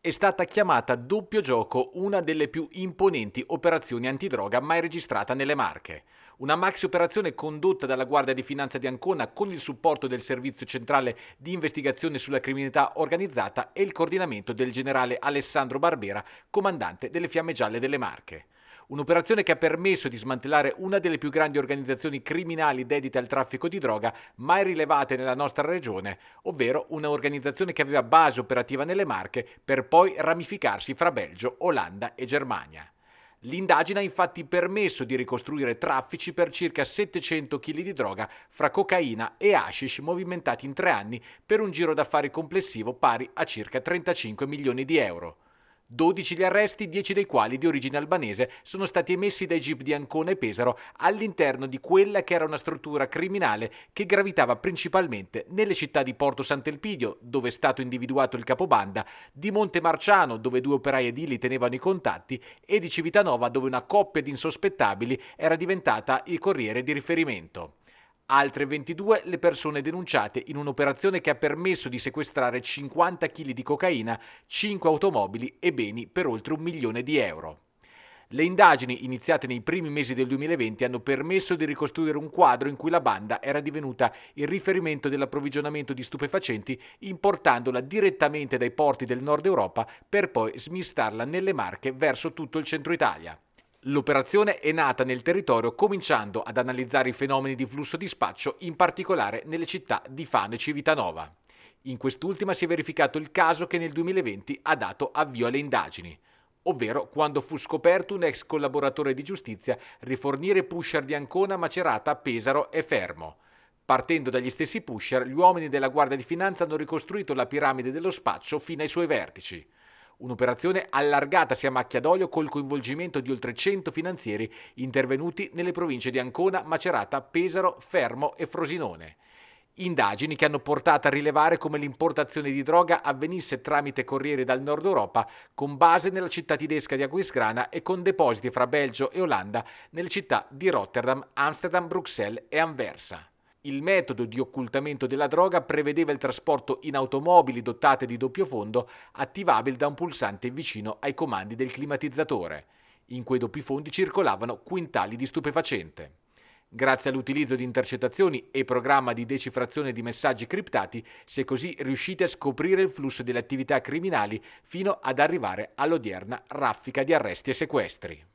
è stata chiamata doppio gioco una delle più imponenti operazioni antidroga mai registrata nelle Marche. Una maxi operazione condotta dalla Guardia di Finanza di Ancona con il supporto del Servizio Centrale di Investigazione sulla Criminalità Organizzata e il coordinamento del generale Alessandro Barbera, comandante delle Fiamme Gialle delle Marche. Un'operazione che ha permesso di smantellare una delle più grandi organizzazioni criminali dedite al traffico di droga mai rilevate nella nostra regione, ovvero un'organizzazione che aveva base operativa nelle Marche per poi ramificarsi fra Belgio, Olanda e Germania. L'indagine ha infatti permesso di ricostruire traffici per circa 700 kg di droga fra cocaina e hashish movimentati in tre anni per un giro d'affari complessivo pari a circa 35 milioni di euro. 12 gli arresti, 10 dei quali di origine albanese, sono stati emessi dai jeep di Ancona e Pesaro all'interno di quella che era una struttura criminale che gravitava principalmente nelle città di Porto Sant'Elpidio, dove è stato individuato il capobanda, di Monte Marciano, dove due operai edili tenevano i contatti, e di Civitanova, dove una coppia di insospettabili era diventata il corriere di riferimento altre 22 le persone denunciate in un'operazione che ha permesso di sequestrare 50 kg di cocaina, 5 automobili e beni per oltre un milione di euro. Le indagini iniziate nei primi mesi del 2020 hanno permesso di ricostruire un quadro in cui la banda era divenuta il riferimento dell'approvvigionamento di stupefacenti importandola direttamente dai porti del nord Europa per poi smistarla nelle Marche verso tutto il centro Italia. L'operazione è nata nel territorio cominciando ad analizzare i fenomeni di flusso di spaccio, in particolare nelle città di Fano e Civitanova. In quest'ultima si è verificato il caso che nel 2020 ha dato avvio alle indagini, ovvero quando fu scoperto un ex collaboratore di giustizia rifornire pusher di Ancona, Macerata, Pesaro e Fermo. Partendo dagli stessi pusher, gli uomini della Guardia di Finanza hanno ricostruito la piramide dello spaccio fino ai suoi vertici. Un'operazione allargatasi a macchia d'olio col coinvolgimento di oltre 100 finanzieri intervenuti nelle province di Ancona, Macerata, Pesaro, Fermo e Frosinone. Indagini che hanno portato a rilevare come l'importazione di droga avvenisse tramite corrieri dal nord Europa con base nella città tedesca di Aquisgrana e con depositi fra Belgio e Olanda nelle città di Rotterdam, Amsterdam, Bruxelles e Anversa. Il metodo di occultamento della droga prevedeva il trasporto in automobili dotate di doppio fondo attivabile da un pulsante vicino ai comandi del climatizzatore. In quei doppi fondi circolavano quintali di stupefacente. Grazie all'utilizzo di intercettazioni e programma di decifrazione di messaggi criptati, si è così riusciti a scoprire il flusso delle attività criminali fino ad arrivare all'odierna raffica di arresti e sequestri.